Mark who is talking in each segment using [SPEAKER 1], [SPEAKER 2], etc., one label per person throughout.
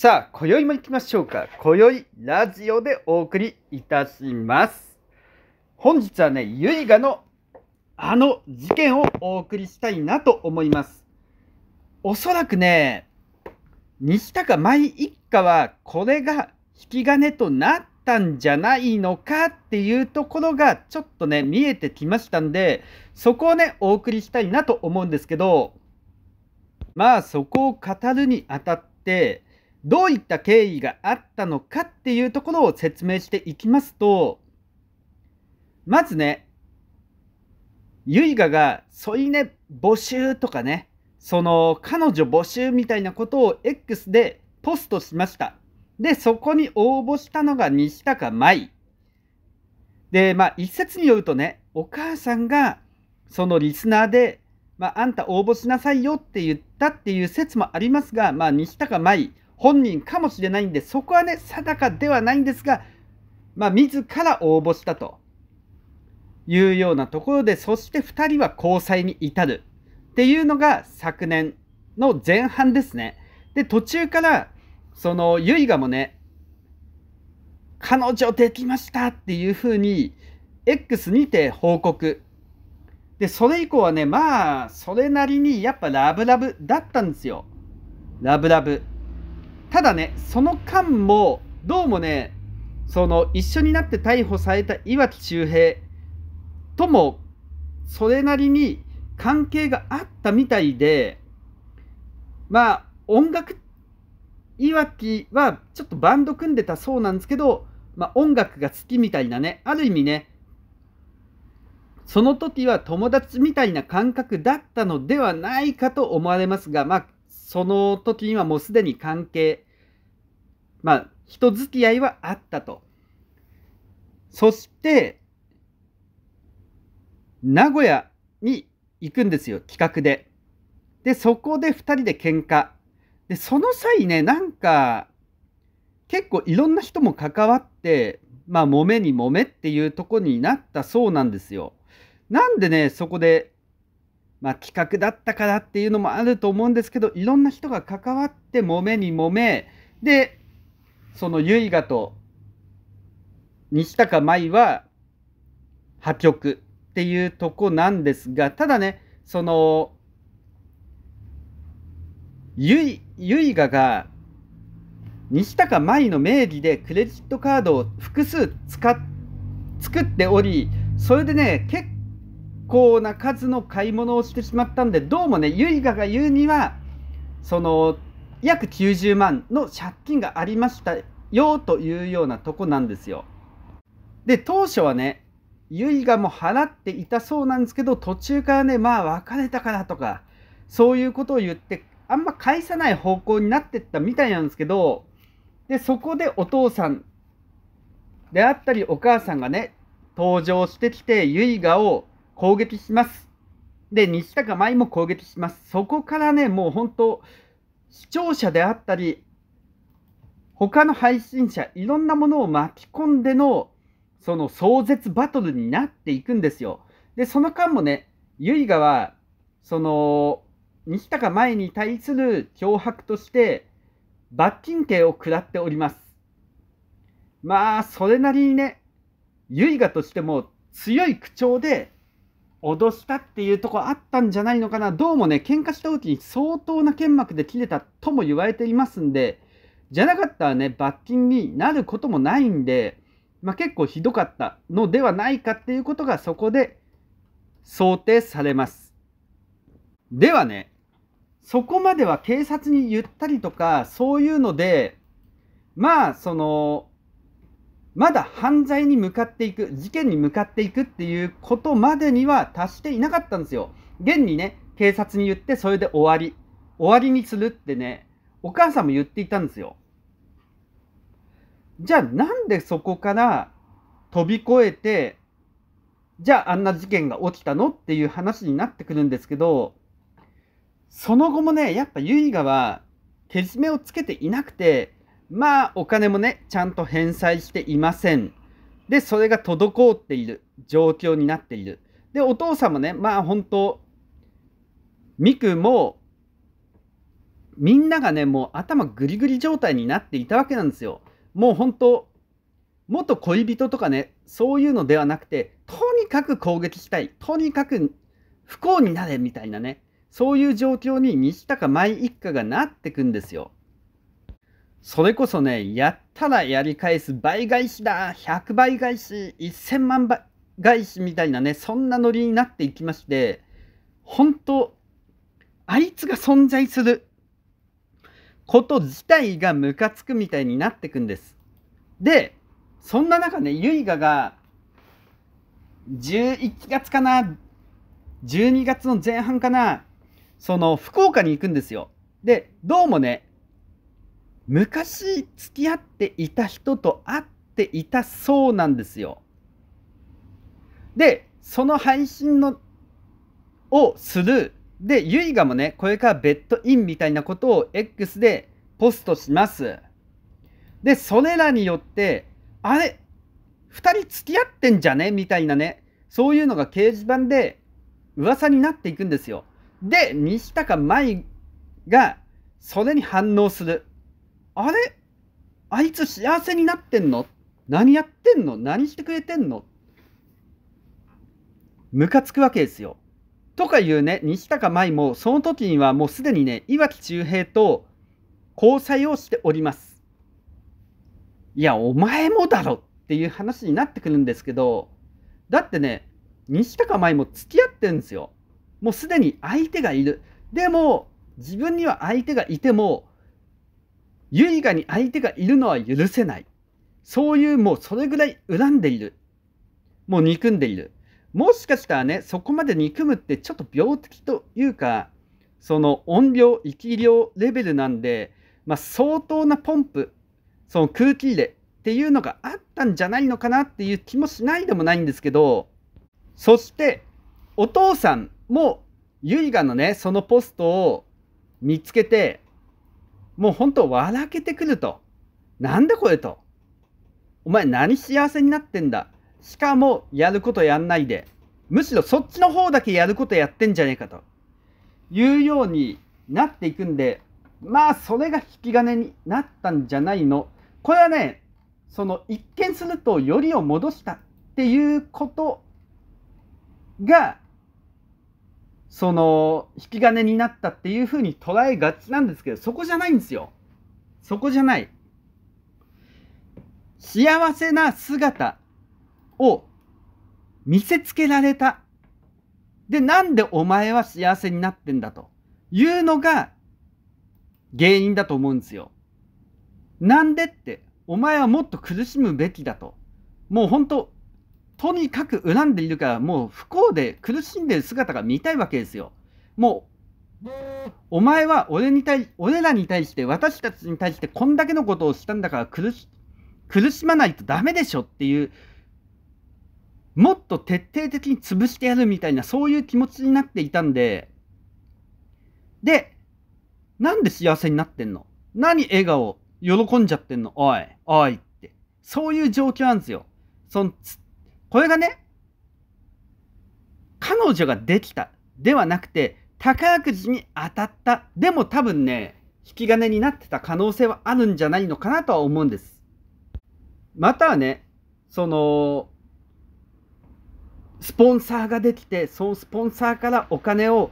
[SPEAKER 1] さあ、今宵も行きましょうか。今宵、ラジオでお送りいたします。本日はね、ゆいがのあの事件をお送りしたいなと思います。おそらくね、西高舞一家はこれが引き金となったんじゃないのかっていうところがちょっとね、見えてきましたんで、そこをね、お送りしたいなと思うんですけど、まあそこを語るにあたって、どういった経緯があったのかっていうところを説明していきますと、まずね、ユイガが添い寝募集とかね、その彼女募集みたいなことを X でポストしました。で、そこに応募したのが西高舞。で、まあ一説によるとね、お母さんがそのリスナーで、まあ、あんた応募しなさいよって言ったっていう説もありますが、まあ西高舞、本人かもしれないんで、そこはね、定かではないんですが、まあ、自ら応募したというようなところで、そして2人は交際に至るっていうのが昨年の前半ですね。で、途中から、その、ユイもね、彼女できましたっていうふうに、X にて報告。で、それ以降はね、まあ、それなりにやっぱラブラブだったんですよ。ラブラブ。ただね、その間も、どうもね、その一緒になって逮捕された岩城周平とも、それなりに関係があったみたいで、まあ、音楽、岩城はちょっとバンド組んでたそうなんですけど、まあ、音楽が好きみたいなね、ある意味ね、その時は友達みたいな感覚だったのではないかと思われますが、まあ、その時にはもうすでに関係、まあ、人付き合いはあったと。そして、名古屋に行くんですよ、企画で。で、そこで2人で喧嘩で、その際ね、なんか、結構いろんな人も関わって、まあ、揉めに揉めっていうとこになったそうなんですよ。なんでね、そこでまあ、企画だったからっていうのもあると思うんですけどいろんな人が関わって揉めに揉めでその唯我と西高舞は破局っていうとこなんですがただねその結我が西高舞の名義でクレジットカードを複数使っ作っておりそれでね結構な数の買い物をしてしまったんでどうもねゆいがが言うにはその約90万の借金がありましたよというようなとこなんですよ。で当初はねゆいも払っていたそうなんですけど途中からねまあ別れたからとかそういうことを言ってあんま返さない方向になってったみたいなんですけどでそこでお父さんであったりお母さんがね登場してきてゆいを攻撃します。で、西高舞も攻撃します。そこからね、もう本当、視聴者であったり、他の配信者、いろんなものを巻き込んでの、その壮絶バトルになっていくんですよ。で、その間もね、ユイガは、その、西高前に対する脅迫として、罰金刑を食らっております。まあ、それなりにね、ユイガとしても強い口調で、脅したっていうとこあったんじゃないのかな、どうもね、喧嘩した時に相当な剣幕で切れたとも言われていますんで、じゃなかったらね、罰金になることもないんで、まあ、結構ひどかったのではないかっていうことがそこで想定されます。ではね、そこまでは警察に言ったりとか、そういうので、まあ、その、まだ犯罪に向かっていく、事件に向かっていくっていうことまでには達していなかったんですよ。現にね、警察に言ってそれで終わり。終わりにするってね、お母さんも言っていたんですよ。じゃあなんでそこから飛び越えて、じゃああんな事件が起きたのっていう話になってくるんですけど、その後もね、やっぱユイガはけじめをつけていなくて、まあお金もね、ちゃんと返済していません。で、それが滞っている状況になっている。で、お父さんもね、まあ本当、ミクも、みんながね、もう頭ぐりぐり状態になっていたわけなんですよ。もう本当、元恋人とかね、そういうのではなくて、とにかく攻撃したい、とにかく不幸になれみたいなね、そういう状況に西高舞一家がなってくんですよ。それこそね、やったらやり返す倍返しだ、100倍返し、1000万倍返しみたいなね、そんなノリになっていきまして、本当、あいつが存在すること自体がムカつくみたいになっていくんです。で、そんな中ね、ユイガが、11月かな、12月の前半かな、その福岡に行くんですよ。で、どうもね、昔付き合っていた人と会っていたそうなんですよ。で、その配信のをする。で、ゆいがもね、これからベッドインみたいなことを X でポストします。で、それらによって、あれ、2人付き合ってんじゃねみたいなね、そういうのが掲示板で噂になっていくんですよ。で、西高舞がそれに反応する。あれあいつ幸せになってんの何やってんの何してくれてんのムカつくわけですよ。とかいうね、西高舞も、その時にはもうすでにね、岩城中平と交際をしております。いや、お前もだろっていう話になってくるんですけど、だってね、西高舞も付き合ってるんですよ。もうすでに相手がいる。でも、自分には相手がいても、唯我に相手がいるのは許せない。そういうもうそれぐらい恨んでいる。もう憎んでいる。もしかしたらね、そこまで憎むってちょっと病的というか、その怨病、生き量レベルなんで、まあ、相当なポンプ、その空気入れっていうのがあったんじゃないのかなっていう気もしないでもないんですけど、そしてお父さんも、ユイガのね、そのポストを見つけて、もう本当笑けてくると。なんでこれと。お前何幸せになってんだ。しかもやることやんないで。むしろそっちの方だけやることやってんじゃねえかと。いうようになっていくんで、まあそれが引き金になったんじゃないの。これはね、その一見するとよりを戻したっていうことがその引き金になったっていうふうに捉えがちなんですけどそこじゃないんですよそこじゃない幸せな姿を見せつけられたでなんでお前は幸せになってんだというのが原因だと思うんですよなんでってお前はもっと苦しむべきだともう本当とにかく恨んでいるから、もう不幸で苦しんでいる姿が見たいわけですよ。もう、お前は俺に対俺らに対して、私たちに対してこんだけのことをしたんだから苦し苦しまないとダメでしょっていう、もっと徹底的に潰してやるみたいな、そういう気持ちになっていたんで、で、なんで幸せになってんの何笑顔喜んじゃってんのおい、おいって。そういう状況なんですよ。そのこれがね、彼女ができたではなくて、宝くじに当たった。でも多分ね、引き金になってた可能性はあるんじゃないのかなとは思うんです。またはね、その、スポンサーができて、そのスポンサーからお金を、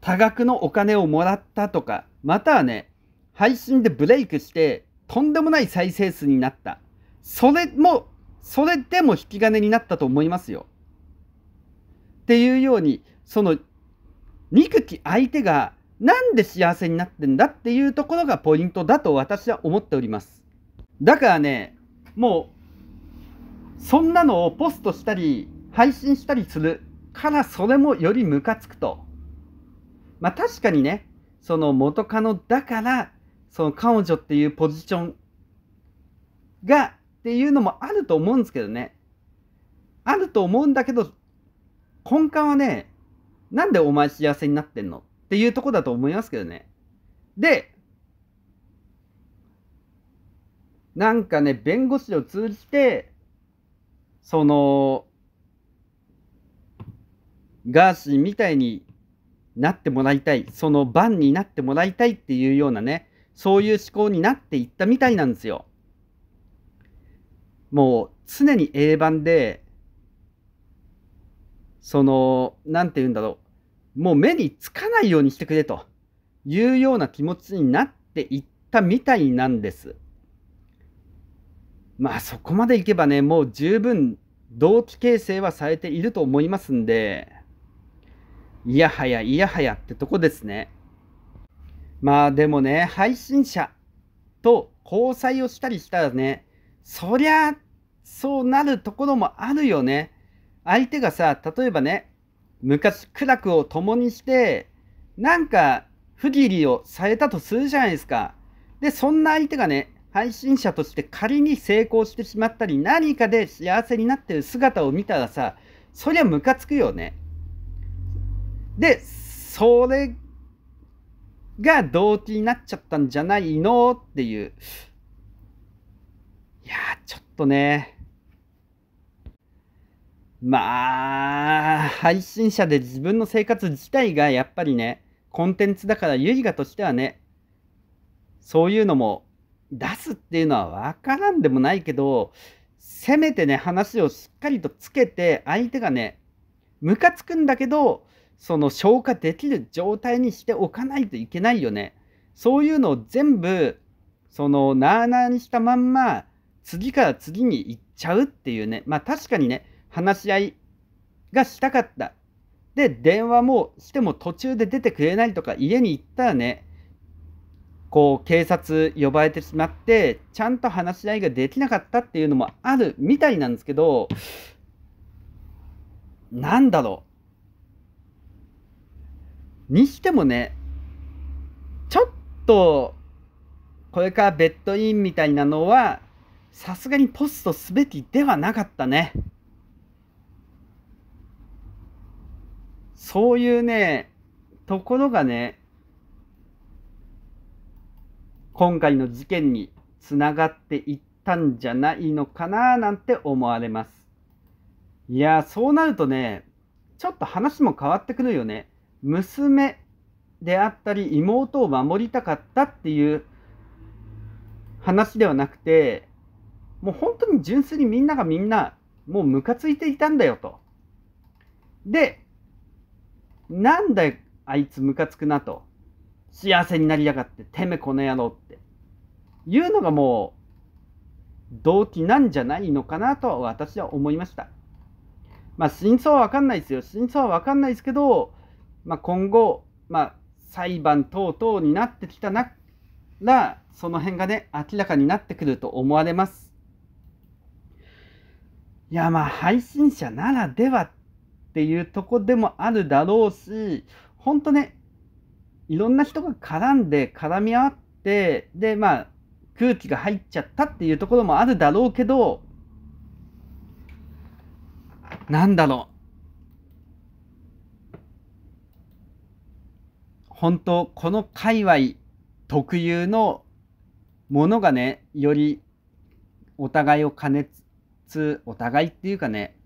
[SPEAKER 1] 多額のお金をもらったとか、またはね、配信でブレイクして、とんでもない再生数になった。それもそれでも引き金になったと思いますよ。っていうようにその憎き相手がなんで幸せになってんだっていうところがポイントだと私は思っております。だからねもうそんなのをポストしたり配信したりするからそれもよりムカつくと。まあ確かにねその元カノだからその彼女っていうポジションがっていうのもあると思うんですけどね。あると思うんだけど、根幹はね、なんでお前幸せになってんのっていうとこだと思いますけどね。で、なんかね、弁護士を通じて、その、ガーシーみたいになってもらいたい、その番になってもらいたいっていうようなね、そういう思考になっていったみたいなんですよ。もう常に英版で、その、何て言うんだろう。もう目につかないようにしてくれというような気持ちになっていったみたいなんです。まあそこまでいけばね、もう十分同期形成はされていると思いますんで、いやはやいやはやってとこですね。まあでもね、配信者と交際をしたりしたらね、そりゃそうなるところもあるよね。相手がさ、例えばね、昔苦楽を共にして、なんか不義理をされたとするじゃないですか。で、そんな相手がね、配信者として仮に成功してしまったり、何かで幸せになってる姿を見たらさ、そりゃムカつくよね。で、それが動機になっちゃったんじゃないのっていう。いやちょっとね、まあ、配信者で自分の生活自体がやっぱりね、コンテンツだからユリガとしてはね、そういうのも出すっていうのはわからんでもないけど、せめてね、話をしっかりとつけて、相手がね、ムカつくんだけど、その消化できる状態にしておかないといけないよね。そういうのを全部、その、なあなあにしたまんま、次から次に行っちゃうっていうね。まあ確かにね、話し合いがしたかった。で、電話もしても途中で出てくれないとか、家に行ったらね、こう、警察呼ばれてしまって、ちゃんと話し合いができなかったっていうのもあるみたいなんですけど、なんだろう。にしてもね、ちょっと、これからベッドインみたいなのは、さすがにポストすべきではなかったね。そういうね、ところがね、今回の事件につながっていったんじゃないのかななんて思われます。いやそうなるとね、ちょっと話も変わってくるよね。娘であったり妹を守りたかったっていう話ではなくて、もう本当に純粋にみんながみんな、もうムカついていたんだよと。で、なんだあいつムカつくなと。幸せになりやがって、てめえこの野郎って。いうのがもう、動機なんじゃないのかなと私は思いました。まあ、真相はわかんないですよ。真相はわかんないですけど、まあ、今後、まあ、裁判等々になってきたなら、その辺がね、明らかになってくると思われます。いや、まあ、配信者ならではっていうとこでもあるだろうし、ほんとね、いろんな人が絡んで、絡み合って、で、まあ、空気が入っちゃったっていうところもあるだろうけど、なんだろう。本当この界隈特有のものがねよりお互いを加熱お互いっていうかね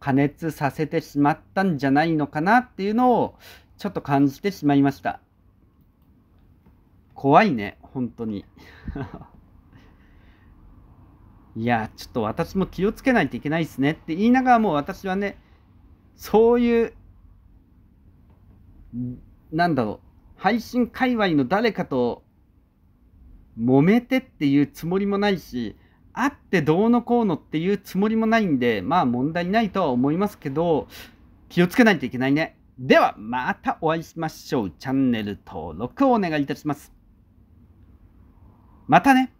[SPEAKER 1] 加熱させてしまったんじゃないのかなっていうのをちょっと感じてしまいました。怖いね、本当に。いや、ちょっと私も気をつけないといけないですねって言いながらもう私はね、そういう、なんだろう、配信界隈の誰かと揉めてっていうつもりもないし、あってどうのこうのっていうつもりもないんで、まあ問題ないとは思いますけど、気をつけないといけないね。では、またお会いしましょう。チャンネル登録をお願いいたします。またね